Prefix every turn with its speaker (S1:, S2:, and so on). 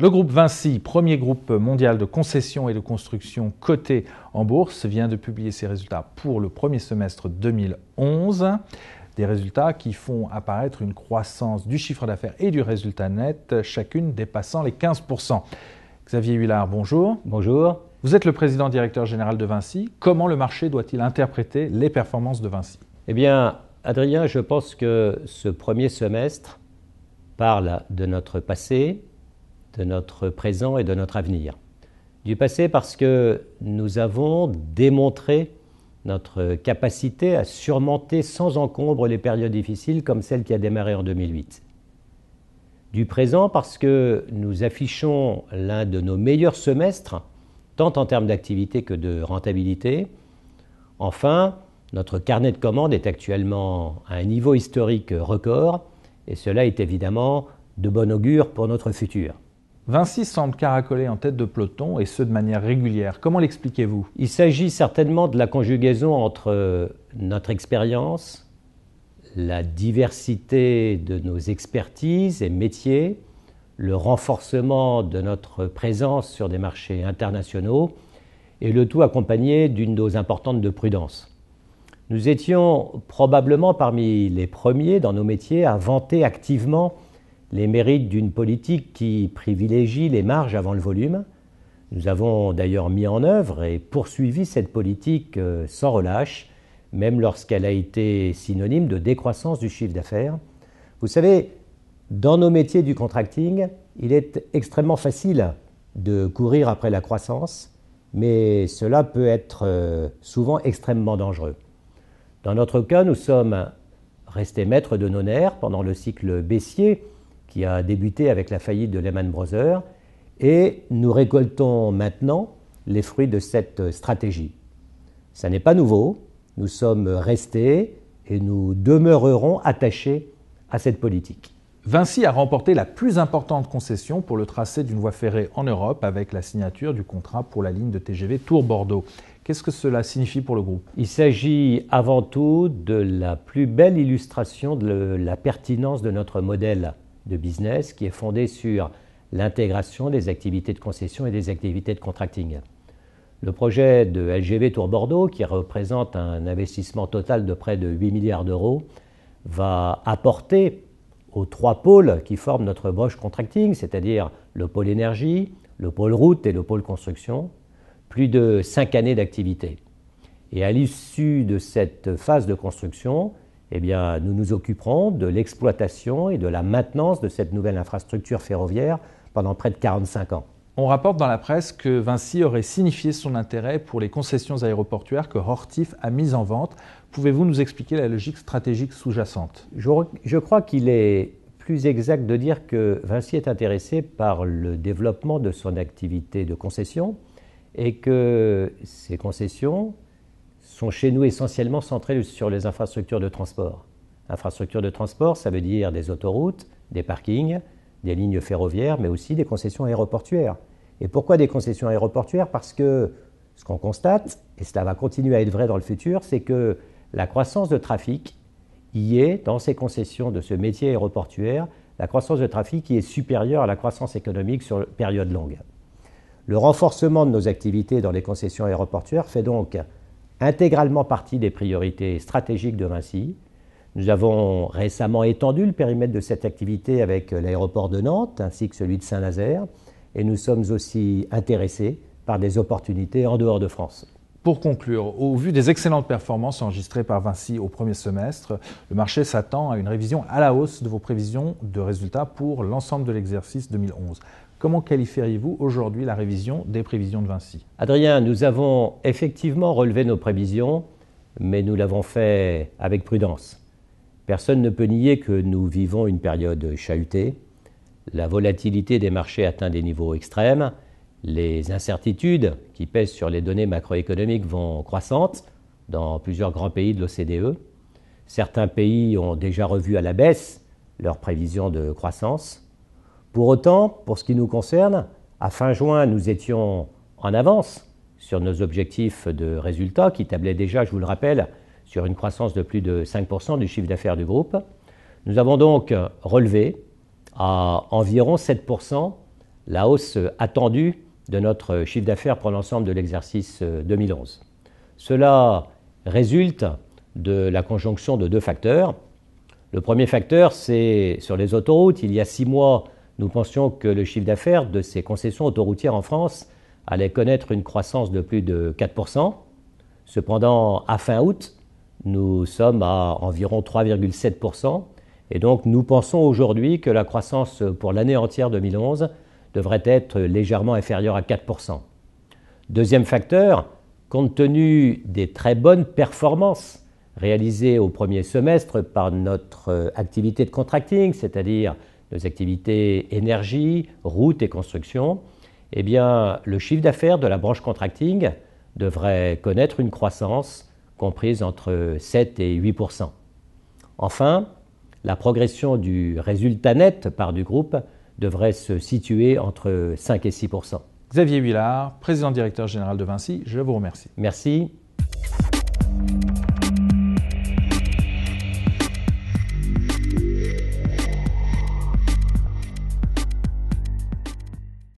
S1: Le groupe Vinci, premier groupe mondial de concession et de construction coté en bourse, vient de publier ses résultats pour le premier semestre 2011. Des résultats qui font apparaître une croissance du chiffre d'affaires et du résultat net, chacune dépassant les 15%. Xavier Huillard, bonjour. Bonjour. Vous êtes le président directeur général de Vinci. Comment le marché doit-il interpréter les performances de Vinci Eh bien, Adrien, je
S2: pense que ce premier semestre parle de notre passé, de notre présent et de notre avenir. Du passé parce que nous avons démontré notre capacité à surmonter sans encombre les périodes difficiles comme celle qui a démarré en 2008. Du présent parce que nous affichons l'un de nos meilleurs semestres, tant en termes d'activité que de rentabilité. Enfin, notre carnet de commandes est actuellement à un niveau
S1: historique record, et cela est évidemment de bon augure pour notre futur. Vinci semble caracoler en tête de peloton et ce de manière régulière. Comment l'expliquez-vous Il s'agit certainement de la conjugaison entre euh, notre expérience, la
S2: diversité de nos expertises et métiers, le renforcement de notre présence sur des marchés internationaux et le tout accompagné d'une dose importante de prudence. Nous étions probablement parmi les premiers dans nos métiers à vanter activement les mérites d'une politique qui privilégie les marges avant le volume. Nous avons d'ailleurs mis en œuvre et poursuivi cette politique euh, sans relâche, même lorsqu'elle a été synonyme de décroissance du chiffre d'affaires. Vous savez, dans nos métiers du contracting, il est extrêmement facile de courir après la croissance, mais cela peut être euh, souvent extrêmement dangereux. Dans notre cas, nous sommes restés maîtres de nos nerfs pendant le cycle baissier qui a débuté avec la faillite de Lehman Brothers, et nous récoltons maintenant les fruits de cette stratégie.
S1: Ça n'est pas nouveau, nous sommes restés et nous demeurerons attachés à cette politique. Vinci a remporté la plus importante concession pour le tracé d'une voie ferrée en Europe avec la signature du contrat pour la ligne de TGV Tour bordeaux Qu'est-ce que cela signifie pour le groupe Il s'agit avant tout de la plus belle illustration
S2: de la pertinence de notre modèle de business qui est fondé sur l'intégration des activités de concession et des activités de contracting. Le projet de LGV Tour Bordeaux, qui représente un investissement total de près de 8 milliards d'euros, va apporter aux trois pôles qui forment notre broche contracting, c'est-à-dire le pôle énergie, le pôle route et le pôle construction, plus de cinq années d'activité. Et à l'issue de cette phase de construction, eh bien, nous nous occuperons de l'exploitation et de la maintenance de cette nouvelle infrastructure ferroviaire pendant près
S1: de 45 ans. On rapporte dans la presse que Vinci aurait signifié son intérêt pour les concessions aéroportuaires que Hortif a mises en vente. Pouvez-vous nous expliquer la logique stratégique sous-jacente je, crois qu'il est plus exact de dire que Vinci est intéressé par le
S2: développement de son activité de concession et que ces concessions sont chez nous essentiellement centrés sur les infrastructures de transport. Infrastructures de transport, ça veut dire des autoroutes, des parkings, des lignes ferroviaires, mais aussi des concessions aéroportuaires. Et pourquoi des concessions aéroportuaires Parce que ce qu'on constate, et cela va continuer à être vrai dans le futur, c'est que la croissance de trafic y est, dans ces concessions de ce métier aéroportuaire, la croissance de trafic qui est supérieure à la croissance économique sur période longue. Le renforcement de nos activités dans les concessions aéroportuaires fait donc intégralement partie des priorités stratégiques de Vinci. Nous avons récemment étendu le périmètre de cette activité avec euh, l'aéroport de Nantes ainsi que celui de Saint-Nazaire et nous sommes aussi intéressés par des opportunités en dehors de France.
S1: Pour conclure, au vu des excellentes performances enregistrées par Vinci au premier semestre, le marché s'attend à une révision à la hausse de vos prévisions de résultats pour l'ensemble de l'exercice 2011. Comment qualifieriez-vous aujourd'hui la révision des prévisions de Vinci
S2: Adrien, nous avons effectivement relevé nos prévisions, mais nous l'avons fait avec prudence. Personne ne peut nier que nous vivons une période chahutée. La volatilité des marchés atteint des niveaux extrêmes. Les incertitudes qui pèsent sur les données macroéconomiques vont croissantes dans plusieurs grands pays de l'OCDE. Certains pays ont déjà revu à la baisse leurs prévisions de croissance. Pour autant, pour ce qui nous concerne, à fin juin, nous étions en avance sur nos objectifs de résultats qui tablaient déjà, je vous le rappelle, sur une croissance de plus de 5% du chiffre d'affaires du groupe. Nous avons donc relevé à environ 7% la hausse attendue de notre chiffre d'affaires pour l'ensemble de l'exercice 2011. Euh, Cela résulte de la conjonction de deux facteurs. Le premier facteur, c'est sur les autoroutes. Il y a six mois, nous pensions que le chiffre d'affaires de ces concessions autoroutières en France allait connaître une croissance de plus de 4%. Cependant, à fin août, nous sommes à environ 3,7%. Et donc, nous pensons aujourd'hui que la croissance pour l'année entière 2011 devrait être légèrement inférieure à 4%. Deuxième facteur, compte tenu des très bonnes performances réalisées au premier semestre par notre euh, activité de contracting, c'est-à-dire nos activités énergie, route et construction, eh bien, le chiffre d'affaires de la branche contracting devrait connaître une croissance comprise entre 7 et 8 Enfin, la progression du résultat net par du groupe devrait se situer entre
S1: 5 et 6 Xavier Huillard, président directeur général de Vinci, je vous remercie. Merci.